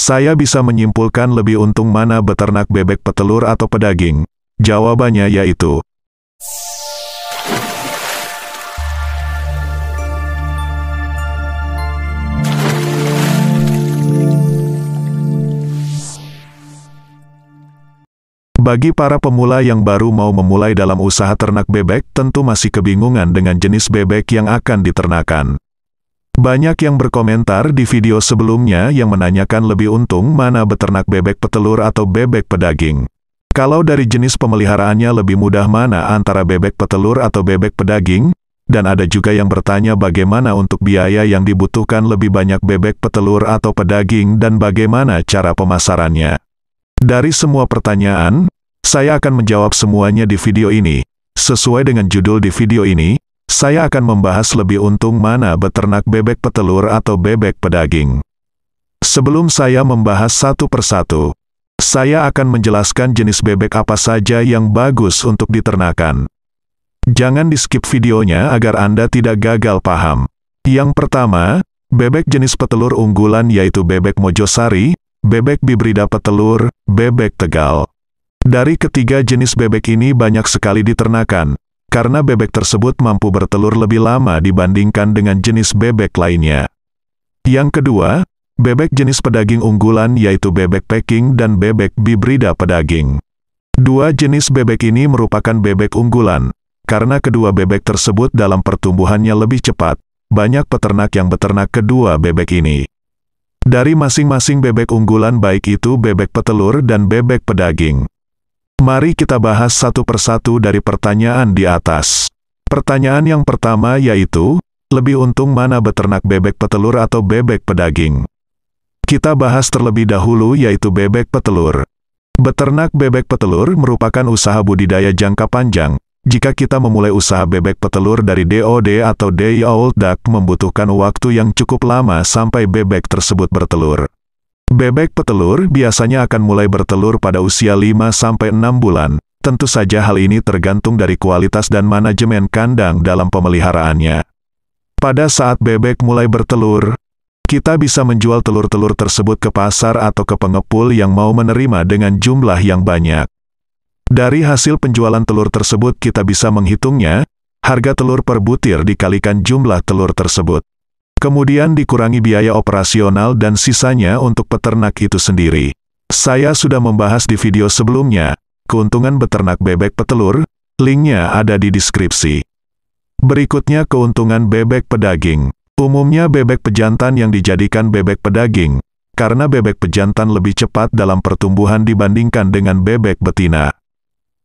Saya bisa menyimpulkan lebih untung mana beternak bebek petelur atau pedaging. Jawabannya yaitu. Bagi para pemula yang baru mau memulai dalam usaha ternak bebek, tentu masih kebingungan dengan jenis bebek yang akan diternakan. Banyak yang berkomentar di video sebelumnya yang menanyakan lebih untung mana beternak bebek petelur atau bebek pedaging. Kalau dari jenis pemeliharaannya lebih mudah mana antara bebek petelur atau bebek pedaging, dan ada juga yang bertanya bagaimana untuk biaya yang dibutuhkan lebih banyak bebek petelur atau pedaging dan bagaimana cara pemasarannya. Dari semua pertanyaan, saya akan menjawab semuanya di video ini. Sesuai dengan judul di video ini, saya akan membahas lebih untung mana beternak bebek petelur atau bebek pedaging. Sebelum saya membahas satu persatu, saya akan menjelaskan jenis bebek apa saja yang bagus untuk diternakan. Jangan di-skip videonya agar Anda tidak gagal paham. Yang pertama, bebek jenis petelur unggulan yaitu bebek mojosari, bebek bibrida petelur, bebek tegal. Dari ketiga jenis bebek ini banyak sekali diternakan, karena bebek tersebut mampu bertelur lebih lama dibandingkan dengan jenis bebek lainnya. Yang kedua, bebek jenis pedaging unggulan yaitu bebek peking dan bebek bibrida pedaging. Dua jenis bebek ini merupakan bebek unggulan, karena kedua bebek tersebut dalam pertumbuhannya lebih cepat, banyak peternak yang beternak kedua bebek ini. Dari masing-masing bebek unggulan baik itu bebek petelur dan bebek pedaging. Mari kita bahas satu persatu dari pertanyaan di atas. Pertanyaan yang pertama yaitu, lebih untung mana beternak bebek petelur atau bebek pedaging? Kita bahas terlebih dahulu yaitu bebek petelur. Beternak bebek petelur merupakan usaha budidaya jangka panjang. Jika kita memulai usaha bebek petelur dari DOD atau Day Old Duck membutuhkan waktu yang cukup lama sampai bebek tersebut bertelur. Bebek petelur biasanya akan mulai bertelur pada usia 5-6 bulan. Tentu saja hal ini tergantung dari kualitas dan manajemen kandang dalam pemeliharaannya. Pada saat bebek mulai bertelur, kita bisa menjual telur-telur tersebut ke pasar atau ke pengepul yang mau menerima dengan jumlah yang banyak. Dari hasil penjualan telur tersebut kita bisa menghitungnya, harga telur per butir dikalikan jumlah telur tersebut. Kemudian dikurangi biaya operasional dan sisanya untuk peternak itu sendiri. Saya sudah membahas di video sebelumnya, keuntungan beternak bebek petelur, linknya ada di deskripsi. Berikutnya keuntungan bebek pedaging. Umumnya bebek pejantan yang dijadikan bebek pedaging, karena bebek pejantan lebih cepat dalam pertumbuhan dibandingkan dengan bebek betina.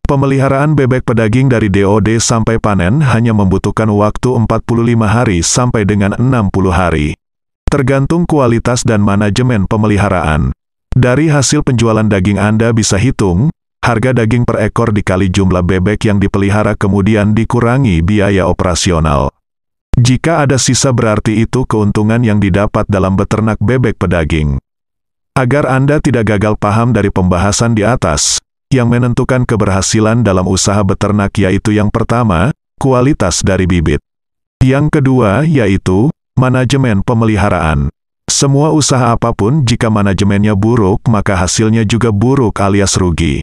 Pemeliharaan bebek pedaging dari DOD sampai panen hanya membutuhkan waktu 45 hari sampai dengan 60 hari. Tergantung kualitas dan manajemen pemeliharaan. Dari hasil penjualan daging Anda bisa hitung, harga daging per ekor dikali jumlah bebek yang dipelihara kemudian dikurangi biaya operasional. Jika ada sisa berarti itu keuntungan yang didapat dalam beternak bebek pedaging. Agar Anda tidak gagal paham dari pembahasan di atas, yang menentukan keberhasilan dalam usaha beternak yaitu yang pertama, kualitas dari bibit. Yang kedua yaitu manajemen pemeliharaan. Semua usaha apapun jika manajemennya buruk maka hasilnya juga buruk alias rugi.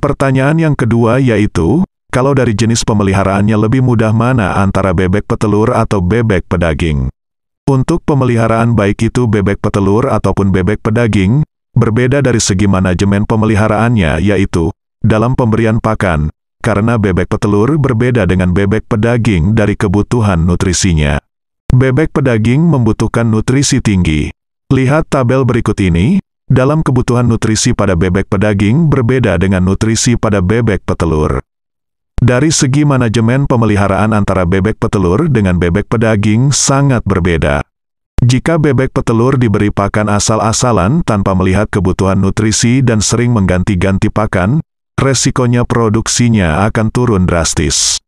Pertanyaan yang kedua yaitu, kalau dari jenis pemeliharaannya lebih mudah mana antara bebek petelur atau bebek pedaging? Untuk pemeliharaan baik itu bebek petelur ataupun bebek pedaging, Berbeda dari segi manajemen pemeliharaannya yaitu, dalam pemberian pakan, karena bebek petelur berbeda dengan bebek pedaging dari kebutuhan nutrisinya. Bebek pedaging membutuhkan nutrisi tinggi. Lihat tabel berikut ini, dalam kebutuhan nutrisi pada bebek pedaging berbeda dengan nutrisi pada bebek petelur. Dari segi manajemen pemeliharaan antara bebek petelur dengan bebek pedaging sangat berbeda. Jika bebek petelur diberi pakan asal-asalan tanpa melihat kebutuhan nutrisi dan sering mengganti-ganti pakan, resikonya produksinya akan turun drastis.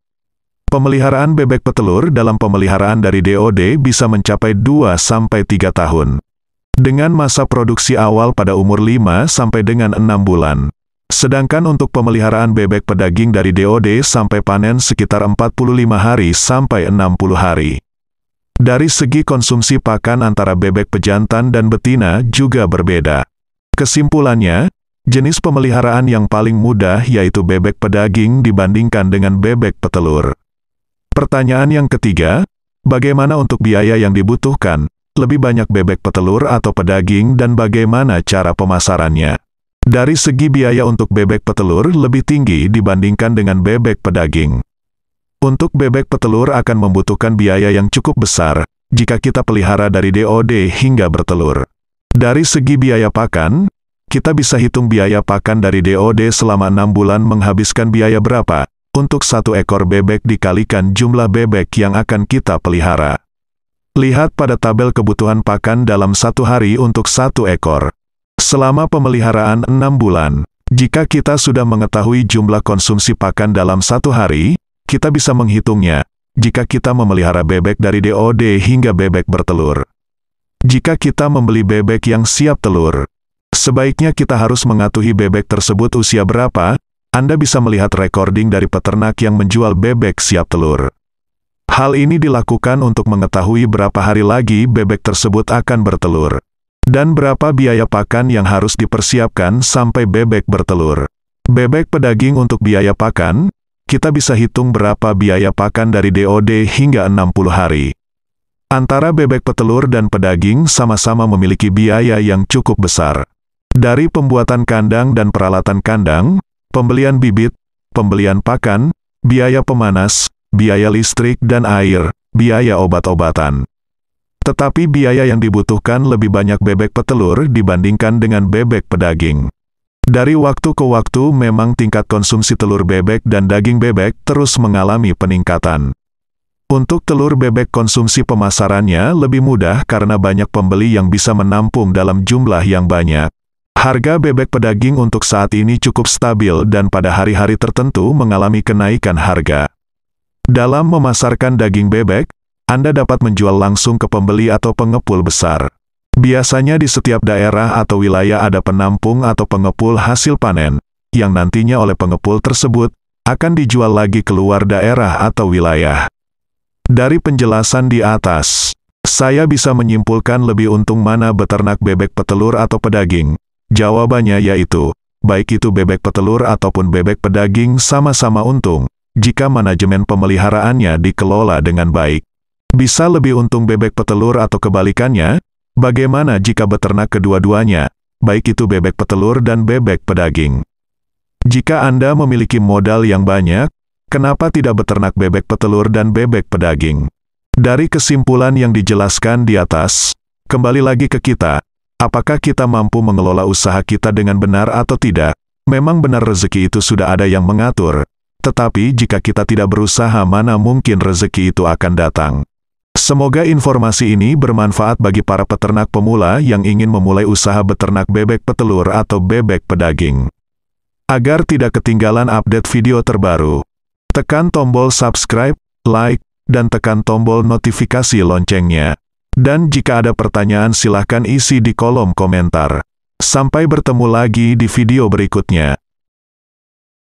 Pemeliharaan bebek petelur dalam pemeliharaan dari DOD bisa mencapai 2-3 tahun. Dengan masa produksi awal pada umur 5 sampai dengan 6 bulan. Sedangkan untuk pemeliharaan bebek pedaging dari DOD sampai panen sekitar 45 hari sampai 60 hari. Dari segi konsumsi pakan antara bebek pejantan dan betina juga berbeda. Kesimpulannya, jenis pemeliharaan yang paling mudah yaitu bebek pedaging dibandingkan dengan bebek petelur. Pertanyaan yang ketiga, bagaimana untuk biaya yang dibutuhkan? Lebih banyak bebek petelur atau pedaging dan bagaimana cara pemasarannya? Dari segi biaya untuk bebek petelur lebih tinggi dibandingkan dengan bebek pedaging. Untuk bebek petelur akan membutuhkan biaya yang cukup besar jika kita pelihara dari DOD hingga bertelur. Dari segi biaya pakan, kita bisa hitung biaya pakan dari DOD selama enam bulan menghabiskan biaya berapa untuk satu ekor bebek dikalikan jumlah bebek yang akan kita pelihara. Lihat pada tabel kebutuhan pakan dalam satu hari untuk satu ekor. Selama pemeliharaan enam bulan, jika kita sudah mengetahui jumlah konsumsi pakan dalam satu hari, kita bisa menghitungnya jika kita memelihara bebek dari DOD hingga bebek bertelur. Jika kita membeli bebek yang siap telur, sebaiknya kita harus mengatuhi bebek tersebut usia berapa, Anda bisa melihat recording dari peternak yang menjual bebek siap telur. Hal ini dilakukan untuk mengetahui berapa hari lagi bebek tersebut akan bertelur, dan berapa biaya pakan yang harus dipersiapkan sampai bebek bertelur. Bebek pedaging untuk biaya pakan, kita bisa hitung berapa biaya pakan dari DOD hingga 60 hari. Antara bebek petelur dan pedaging sama-sama memiliki biaya yang cukup besar. Dari pembuatan kandang dan peralatan kandang, pembelian bibit, pembelian pakan, biaya pemanas, biaya listrik dan air, biaya obat-obatan. Tetapi biaya yang dibutuhkan lebih banyak bebek petelur dibandingkan dengan bebek pedaging. Dari waktu ke waktu memang tingkat konsumsi telur bebek dan daging bebek terus mengalami peningkatan. Untuk telur bebek konsumsi pemasarannya lebih mudah karena banyak pembeli yang bisa menampung dalam jumlah yang banyak. Harga bebek pedaging untuk saat ini cukup stabil dan pada hari-hari tertentu mengalami kenaikan harga. Dalam memasarkan daging bebek, Anda dapat menjual langsung ke pembeli atau pengepul besar. Biasanya di setiap daerah atau wilayah ada penampung atau pengepul hasil panen, yang nantinya oleh pengepul tersebut akan dijual lagi keluar daerah atau wilayah. Dari penjelasan di atas, saya bisa menyimpulkan lebih untung mana beternak bebek petelur atau pedaging. Jawabannya yaitu, baik itu bebek petelur ataupun bebek pedaging sama-sama untung, jika manajemen pemeliharaannya dikelola dengan baik. Bisa lebih untung bebek petelur atau kebalikannya, Bagaimana jika beternak kedua-duanya, baik itu bebek petelur dan bebek pedaging? Jika Anda memiliki modal yang banyak, kenapa tidak beternak bebek petelur dan bebek pedaging? Dari kesimpulan yang dijelaskan di atas, kembali lagi ke kita, apakah kita mampu mengelola usaha kita dengan benar atau tidak? Memang benar rezeki itu sudah ada yang mengatur, tetapi jika kita tidak berusaha mana mungkin rezeki itu akan datang. Semoga informasi ini bermanfaat bagi para peternak pemula yang ingin memulai usaha beternak bebek petelur atau bebek pedaging. Agar tidak ketinggalan update video terbaru, tekan tombol subscribe, like, dan tekan tombol notifikasi loncengnya. Dan jika ada pertanyaan silahkan isi di kolom komentar. Sampai bertemu lagi di video berikutnya.